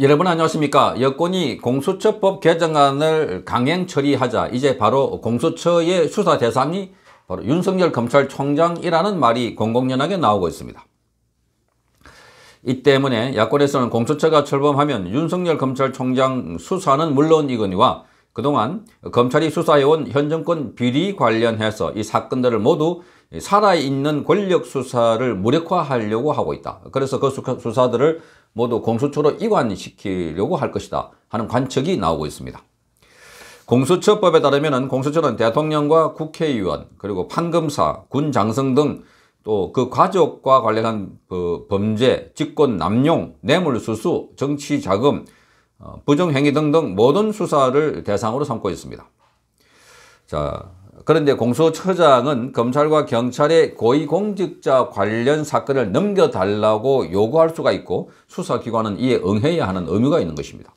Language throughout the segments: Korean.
여러분 안녕하십니까 여권이 공수처법 개정안을 강행 처리하자 이제 바로 공수처의 수사 대상이 바로 윤석열 검찰총장이라는 말이 공공연하게 나오고 있습니다 이 때문에 야권에서는 공수처가 출범하면 윤석열 검찰총장 수사는 물론이거니와 그동안 검찰이 수사해온 현 정권 비리 관련해서 이 사건들을 모두 살아있는 권력 수사를 무력화하려고 하고 있다. 그래서 그 수사들을 모두 공수처로 이관시키려고 할 것이다 하는 관측이 나오고 있습니다. 공수처법에 따르면 공수처는 대통령과 국회의원 그리고 판검사, 군장성 등 또 그 가족과 관련한 그 범죄, 직권 남용, 뇌물수수, 정치자금, 어, 부정행위 등등 모든 수사를 대상으로 삼고 있습니다. 자, 그런데 공소처장은 검찰과 경찰에 고위공직자 관련 사건을 넘겨달라고 요구할 수가 있고 수사기관은 이에 응해야 하는 의무가 있는 것입니다.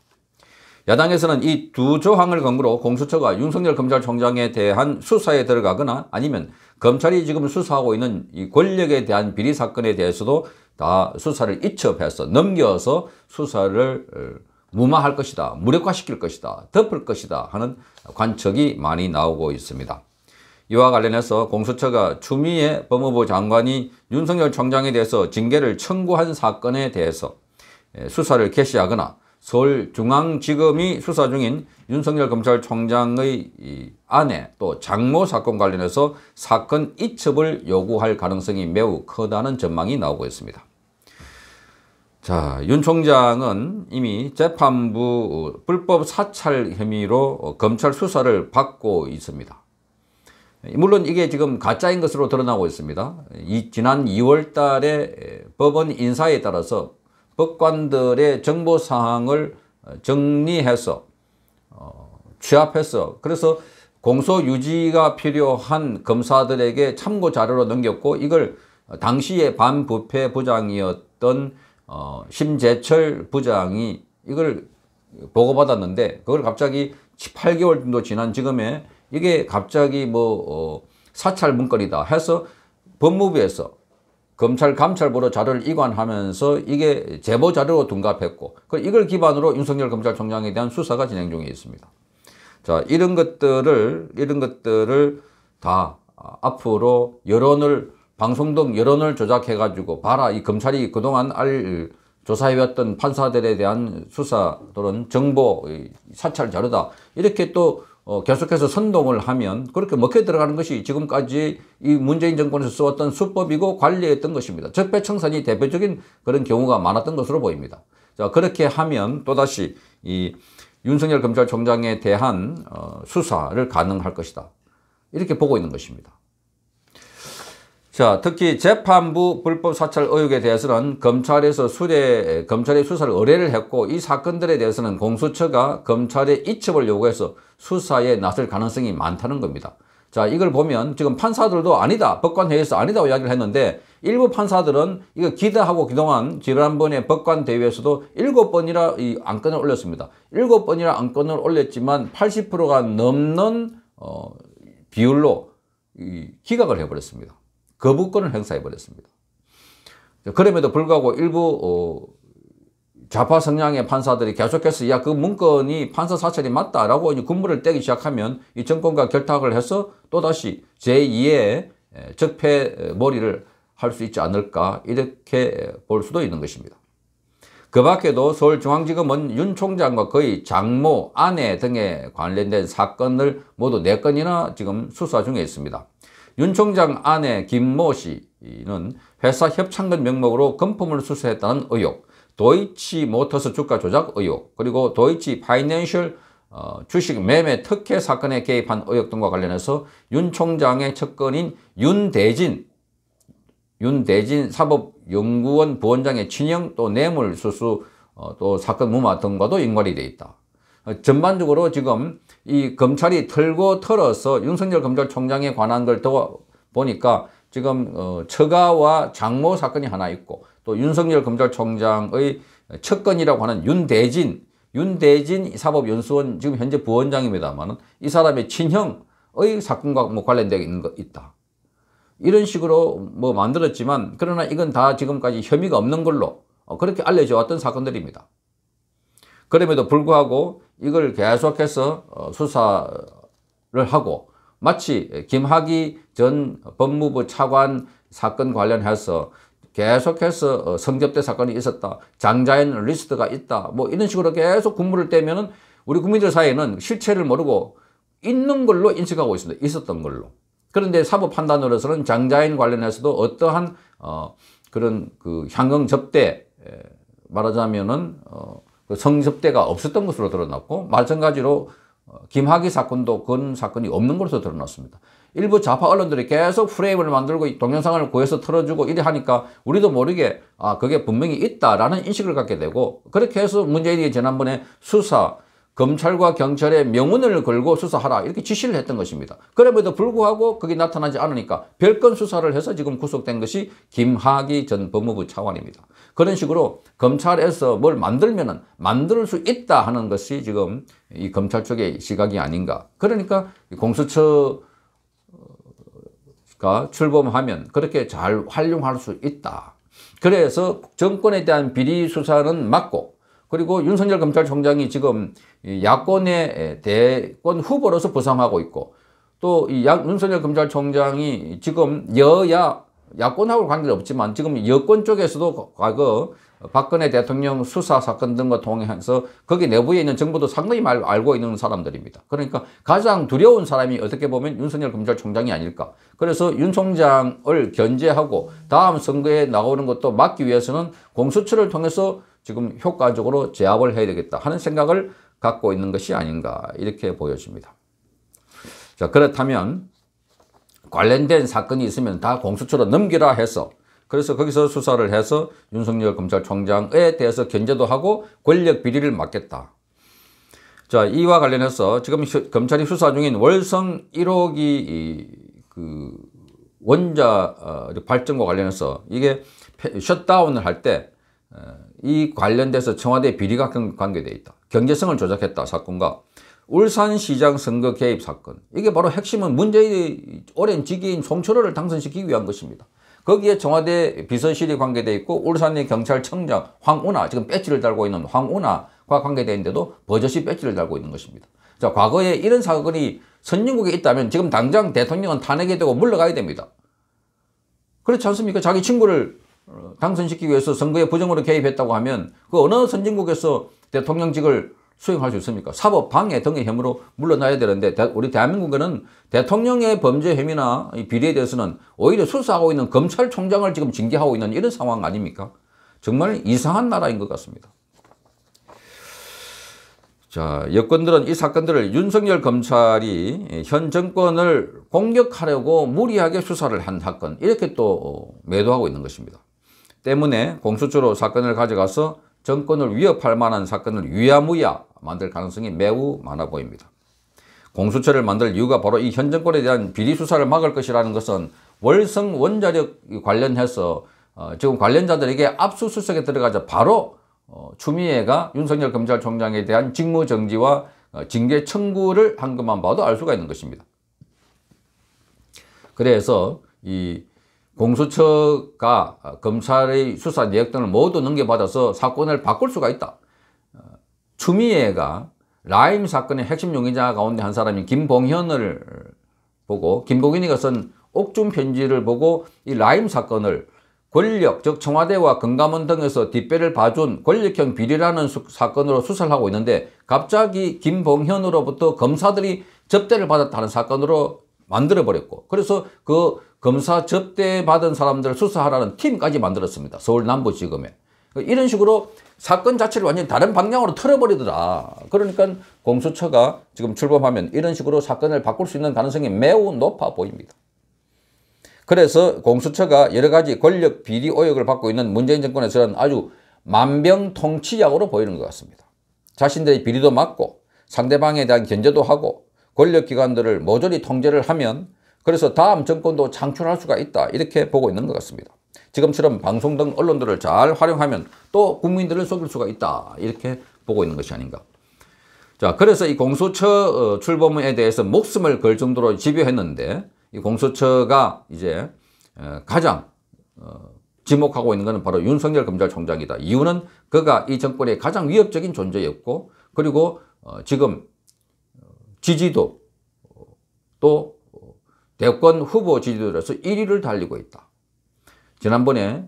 야당에서는 이 두 조항을 근거로 공수처가 윤석열 검찰총장에 대한 수사에 들어가거나 아니면 검찰이 지금 수사하고 있는 이 권력에 대한 비리 사건에 대해서도 다 수사를 이첩해서 넘겨서 수사를 어, 무마할 것이다, 무력화시킬 것이다, 덮을 것이다 하는 관측이 많이 나오고 있습니다. 이와 관련해서 공수처가 추미애 법무부 장관이 윤석열 총장에 대해서 징계를 청구한 사건에 대해서 예, 수사를 개시하거나 서울중앙지검이 수사 중인 윤석열 검찰총장의 아내 또 장모 사건 관련해서 사건 이첩을 요구할 가능성이 매우 크다는 전망이 나오고 있습니다. 자, 윤 총장은 이미 재판부 불법 사찰 혐의로 검찰 수사를 받고 있습니다. 물론 이게 지금 가짜인 것으로 드러나고 있습니다. 이, 지난 2월 달에 법원 인사에 따라서 법관들의 정보 사항을 어, 정리해서 어, 취합해서 그래서 공소 유지가 필요한 검사들에게 참고 자료로 넘겼고 이걸 당시에 반부패 부장이었던 어, 심재철 부장이 이걸 보고받았는데 그걸 갑자기 18개월 정도 지난 지금에 이게 갑자기 뭐 어, 사찰 문건이다 해서 법무부에서 검찰 감찰부로 자료를 이관하면서 이게 제보 자료로 둔갑했고 그 이걸 기반으로 윤석열 검찰총장에 대한 수사가 진행 중에 있습니다. 자 이런 것들을 이런 것들을 다 앞으로 여론을 방송 등 여론을 조작해 가지고 봐라 이 검찰이 그동안 알 조사해왔던 판사들에 대한 수사들은 정보 사찰 자료다 이렇게 또 어, 계속해서 선동을 하면 그렇게 먹혀 들어가는 것이 지금까지 이 문재인 정권에서 써왔던 수법이고 관리했던 것입니다. 적폐청산이 대표적인 그런 경우가 많았던 것으로 보입니다. 자 그렇게 하면 또다시 이 윤석열 검찰총장에 대한 어, 수사를 가능할 것이다. 이렇게 보고 있는 것입니다. 자, 특히 재판부 불법 사찰 의혹에 대해서는 검찰에서 수례, 검찰의 수사를 의뢰를 했고 이 사건들에 대해서는 공수처가 검찰의 이첩을 요구해서 수사에 나설 가능성이 많다는 겁니다. 자, 이걸 보면 지금 판사들도 아니다, 법관회의에서 아니다고 이야기를 했는데 일부 판사들은 이거 기대하고 그동안 지난번에 법관대회에서도 일곱 번이라이 안건을 올렸습니다. 일곱 번이라 안건을 올렸지만 80%가 넘는 어, 비율로 이, 기각을 해버렸습니다. 거부권을 행사해버렸습니다. 그럼에도 불구하고 일부 어, 좌파 성향의 판사들이 계속해서 야 그 문건이 판사 사찰이 맞다라고 이제 군무를 떼기 시작하면 이 정권과 결탁을 해서 또다시 제2의 적폐 머리를 할 수 있지 않을까 이렇게 볼 수도 있는 것입니다. 그 밖에도 서울중앙지검은 윤 총장과 거의 장모, 아내 등에 관련된 사건을 모두 4건이나 지금 수사 중에 있습니다. 윤 총장 아내 김모 씨는 회사 협찬금 명목으로 금품을 수수했다는 의혹, 도이치 모터스 주가 조작 의혹, 그리고 도이치 파이낸셜 어, 주식 매매 특혜 사건에 개입한 의혹 등과 관련해서 윤 총장의 측근인 윤대진, 윤대진 사법연구원 부원장의 친형 또 뇌물 수수 어, 또 사건 무마 등과도 연관이 돼 있다. 어, 전반적으로 지금 이 검찰이 털고 털어서 윤석열 검찰총장에 관한 걸더 보니까 지금 어, 처가와 장모 사건이 하나 있고 또 윤석열 검찰총장의 척건이라고 하는 윤대진 윤대진 사법연수원 지금 현재 부원장입니다만 이 사람의 친형의 사건과 뭐 관련되어 있는 거 있다. 이런 식으로 뭐 만들었지만 그러나 이건 다 지금까지 혐의가 없는 걸로 어, 그렇게 알려져 왔던 사건들입니다. 그럼에도 불구하고 이걸 계속해서 어, 수사를 하고 마치 김학의 전 법무부 차관 사건 관련해서 계속해서 어, 성접대 사건이 있었다. 장자연 리스트가 있다. 뭐 이런 식으로 계속 군무를 떼면은 우리 국민들 사이에는 실체를 모르고 있는 걸로 인식하고 있습니다. 있었던 걸로. 그런데 사법 판단으로서는 장자인 관련해서도 어떠한 어 그런 그 향응 접대 말하자면은 어그 성접대가 없었던 것으로 드러났고 마찬가지로 어, 김학의 사건도 그런 사건이 없는 것으로 드러났습니다. 일부 좌파 언론들이 계속 프레임을 만들고 동영상을 구해서 틀어주고 이래 하니까 우리도 모르게 아 그게 분명히 있다라는 인식을 갖게 되고 그렇게 해서 문재인이 지난번에 수사 검찰과 경찰의 명운을 걸고 수사하라 이렇게 지시를 했던 것입니다. 그럼에도 불구하고 그게 나타나지 않으니까 별건 수사를 해서 지금 구속된 것이 김학의 전 법무부 차관입니다. 그런 식으로 검찰에서 뭘 만들면 은 만들 수 있다 하는 것이 지금 이 검찰 쪽의 시각이 아닌가. 그러니까 공수처 가 출범하면 그렇게 잘 활용할 수 있다. 그래서 정권에 대한 비리 수사는 막고 그리고 윤석열 검찰총장이 지금 야권의 대권 후보로서 부상하고 있고 또이 윤석열 검찰총장이 지금 여야 야권하고 관계는 없지만 지금 여권 쪽에서도 과거 박근혜 대통령 수사 사건 등과 동행해서 거기 내부에 있는 정보도 상당히 말, 알고 있는 사람들입니다. 그러니까 가장 두려운 사람이 어떻게 보면 윤석열 검찰총장이 아닐까. 그래서 윤 총장을 견제하고 다음 선거에 나오는 것도 막기 위해서는 공수처를 통해서 지금 효과적으로 제압을 해야 되겠다 하는 생각을 갖고 있는 것이 아닌가 이렇게 보여집니다. 자 그렇다면 관련된 사건이 있으면 다 공수처로 넘기라 해서 그래서 거기서 수사를 해서 윤석열 검찰총장에 대해서 견제도 하고 권력 비리를 막겠다. 자 이와 관련해서 지금 검찰이 수사 중인 월성 1호기 그 원자 어, 발전과 관련해서 이게 셧다운을 할때 어, 이 관련돼서 청와대 비리가 관계되어 있다. 경제성을 조작했다 사건과 울산시장 선거 개입 사건. 이게 바로 핵심은 문재인의 오랜 직위인 송철호를 당선시키기 위한 것입니다. 거기에 청와대 비서실이 관계돼 있고 울산의 경찰청장 황운하 지금 배지를 달고 있는 황운하과 관계되 있는데도 버젓이 배지를 달고 있는 것입니다. 자 과거에 이런 사건이 선진국에 있다면 지금 당장 대통령은 탄핵이 되고 물러가야 됩니다. 그렇지 않습니까? 자기 친구를 당선시키기 위해서 선거에 부정으로 개입했다고 하면 그 어느 선진국에서 대통령직을 수행할 수 있습니까? 사법 방해 등의 혐의로 물러나야 되는데 우리 대한민국에는 대통령의 범죄 혐의나 비리에 대해서는 오히려 수사하고 있는 검찰총장을 지금 징계하고 있는 이런 상황 아닙니까? 정말 이상한 나라인 것 같습니다. 자, 여권들은 이 사건들을 윤석열 검찰이 현 정권을 공격하려고 무리하게 수사를 한 사건 이렇게 또 매도하고 있는 것입니다. 때문에 공수처로 사건을 가져가서 정권을 위협할 만한 사건을 위야무야 만들 가능성이 매우 많아 보입니다. 공수처를 만들 이유가 바로 이 현 정권에 대한 비리 수사를 막을 것이라는 것은 월성 원자력 관련해서 어, 지금 관련자들에게 압수수색에 들어가자 바로 어, 추미애가 윤석열 검찰총장에 대한 직무정지와 어, 징계 청구를 한 것만 봐도 알 수가 있는 것입니다. 그래서 이 공수처가 검찰의 수사 내역 등을 모두 넘겨받아서 사건을 바꿀 수가 있다. 추미애가 라임 사건의 핵심 용의자 가운데 한 사람인 김봉현을 보고 김봉현이 것은 옥중 편지를 보고 이 라임 사건을 권력, 즉 청와대와 금감원 등에서 뒷배를 봐준 권력형 비리라는 수, 사건으로 수사를 하고 있는데 갑자기 김봉현으로부터 검사들이 접대를 받았다는 사건으로 만들어버렸고 그래서 그 검사 접대받은 사람들 수사하라는 팀까지 만들었습니다. 서울 남부지검에. 그 이런 식으로 사건 자체를 완전히 다른 방향으로 틀어버리더라. 그러니까 공수처가 지금 출범하면 이런 식으로 사건을 바꿀 수 있는 가능성이 매우 높아 보입니다. 그래서 공수처가 여러 가지 권력 비리 오역을 받고 있는 문재인 정권에서는 아주 만병통치약으로 보이는 것 같습니다. 자신들의 비리도 막고 상대방에 대한 견제도 하고 권력기관들을 모조리 통제를 하면 그래서 다음 정권도 창출할 수가 있다 이렇게 보고 있는 것 같습니다. 지금처럼 방송 등 언론들을 잘 활용하면 또 국민들을 속일 수가 있다 이렇게 보고 있는 것이 아닌가. 자 그래서 이공소처 어, 출범에 대해서 목숨을 걸 정도로 집요했는데 이공소처가 이제 어, 가장 어, 지목하고 있는 것은 바로 윤석열 검찰총장이다. 이유는 그가 이 정권의 가장 위협적인 존재였고 그리고 지금 지지도 또 대권 후보 지지도에서 1위를 달리고 있다. 지난번에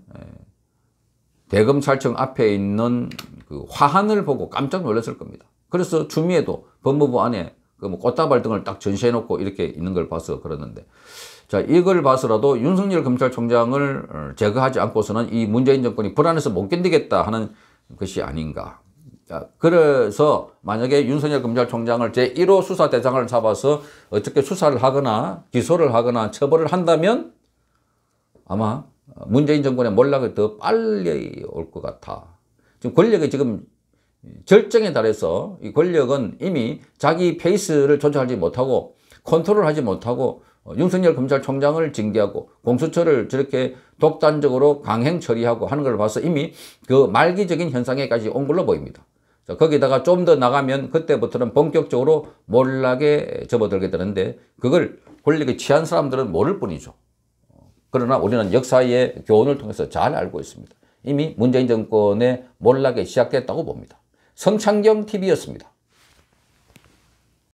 대검찰청 앞에 있는 그 화환을 보고 깜짝 놀랐을 겁니다. 그래서 추미애도 법무부 안에 그뭐 꽃다발 등을 딱 전시해놓고 이렇게 있는 걸 봐서 그러는데 자 이걸 봐서라도 윤석열 검찰총장을 어, 제거하지 않고서는 이 문재인 정권이 불안해서 못 견디겠다 하는 것이 아닌가 자, 그래서 만약에 윤석열 검찰총장을 제1호 수사 대상을 잡아서 어떻게 수사를 하거나 기소를 하거나 처벌을 한다면 아마 문재인 정권의 몰락이 더 빨리 올 것 같아. 지금 권력이 지금 절정에 달해서 이 권력은 이미 자기 페이스를 조절하지 못하고 컨트롤하지 못하고 윤석열 검찰총장을 징계하고 공수처를 저렇게 독단적으로 강행 처리하고 하는 걸 봐서 이미 그 말기적인 현상에까지 온 걸로 보입니다. 거기다가 좀 더 나가면 그때부터는 본격적으로 몰락에 접어들게 되는데 그걸 권력에 취한 사람들은 모를 뿐이죠. 그러나 우리는 역사의 교훈을 통해서 잘 알고 있습니다. 이미 문재인 정권의 몰락에 시작됐다고 봅니다. 성창경 TV였습니다.